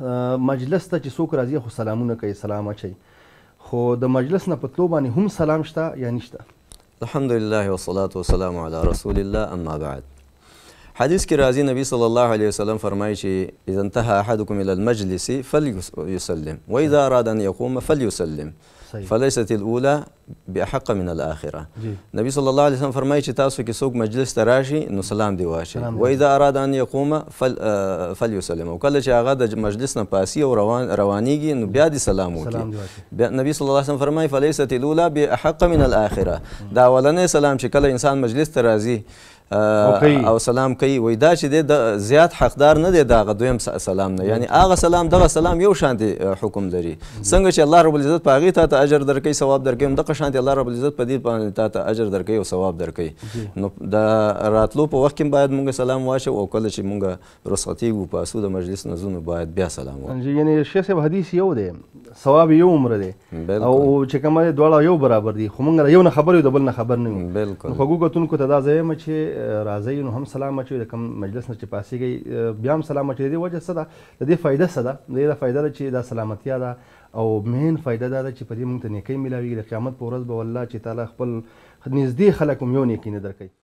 مجلس ته چې څوک راځي خو سلامونه کوي سلام اچي خو د مجلس نه پتلو باندې هم سلام شته یا نشته الحمدلله والصلاه والسلام علی رسول الله اما بعد حدیث کې راځي نبی صلی الله علیه وسلم فرمایي چې اذا انتهى احدكم الى المجلس فليسلم واذا اراد ان يقوم فليسلم صحیح. فلیست الاولى باحق من الاخره نبی صلی الله علیه وسلم فرمایي چې تاسو کې څوک مجلس ته راشي نو سلام دی واشي و اذا اراد ان يقوم فل فليسلم او کله چې هغه د مجلس نه پاسي او روان روانيږي نو بیا دی سلام وکړي نبی صلی الله علیه وسلم فرمایي فلیست الاولى باحق من الاخره دا اولنې سلام چې کله انسان مجلس ته راځي او سلام کوي وای دا چې د زیات حقدار نه دی دا دویم سلام نه یعنی هغه سلام دغه سلام یو شانتي حکم لري څنګه چې الله رب العزت په هغه ته اجر درکې ثواب درکې هم دغه شانتي الله رب العزت په دې باندې ته اجر درکې او ثواب درکې نو د راتلو په وخت کې باید مونږ سلام واشو او کله چې مونږ رخصتي وو په اسو د مجلس نزونو باید بیا سلام وو یعنی شیخ صاحب حدیث یو دی ثواب یو عمر دی او چې کوم دی دواړه یو برابر دي خو موږ یو نه خبر یو د بل نه خبر نه یو بالکل خو ګوتونکو ته دا ځای م چې راځي نو هم سلام اچوي د کوم مجلس نه چې پاسیږي بیا هم سلام اچوي دی وجه څه ده د دې فائدہ څه ده د دې فائدہ چې دا سلامتیا ده او مین فائدہ دا ده چې په دې موږ ته نیکي ملاوي د قیامت پر ورځ به والله چې تعالی خپل نږدې خلک هم یو نیکي نه درکوي